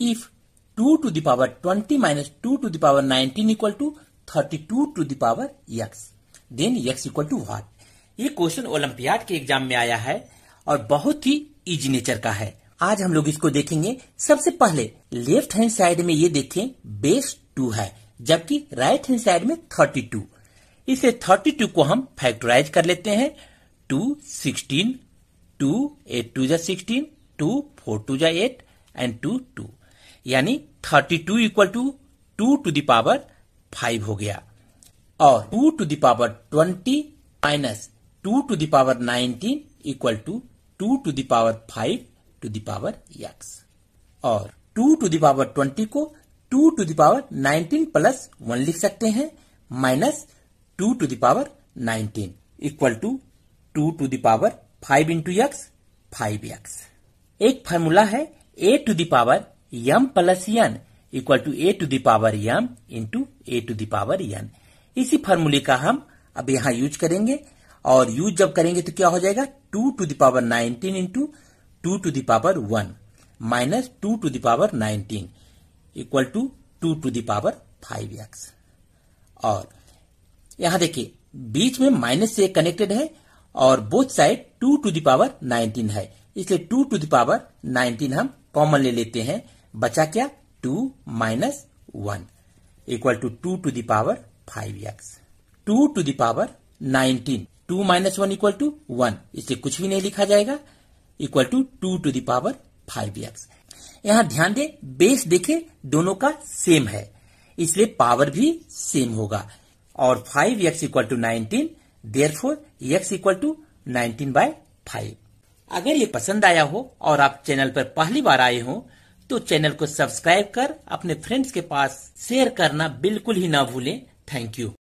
if 2 to the power 20 minus 2 to the power 19 equal to 32 to the power x then x equal to what ये question olympiad के exam में आया है और बहुत ही easy nature का है आज हम लोग इसको देखेंगे सबसे पहले लेफ्ट हैंड साइड में ये देखें बेस टू है जबकि राइट हैंड साइड में थर्टी टू इसे थर्टी टू को हम फैक्टराइज कर लेते हैं two sixteen two eight two जा सिक्सटीन टू फोर टू जा एट एंड टू टू यानी thirty two equal to two to the power five हो गया और two to the power twenty minus two to the power nineteen equal to two to the power five to the power x और two to the power twenty को to to the power nineteen plus one लिख सकते हैं minus two to the power nineteen equal to two to the power five into x five x एक formula है a to the power m plus n equal to a to the power m into a to the power n इसी फॉर्मूले का हम अब यहां use करेंगे और यूज जब करेंगे तो क्या हो जाएगा two to the power nineteen into two to the power one minus two to the power nineteen equal to two to the power five x और यहां देखिए बीच में माइनस से कनेक्टेड है और both side two to the power nineteen है इसलिए टू टू दावर नाइनटीन हम कॉमन ले लेते हैं बचा क्या two minus one equal to two to the power five x two to the power nineteen two minus one equal to one इसे कुछ भी नहीं लिखा जाएगा equal to two to the power five x यहां ध्यान दे बेस देखे दोनों का सेम है इसलिए पावर भी सेम होगा और five x equal to nineteen there four x equal to nineteen by five अगर ये पसंद आया हो और आप चैनल पर पहली बार आए हो तो चैनल को सब्सक्राइब कर अपने फ्रेंड्स के पास शेयर करना बिल्कुल ही ना भूलें थैंक यू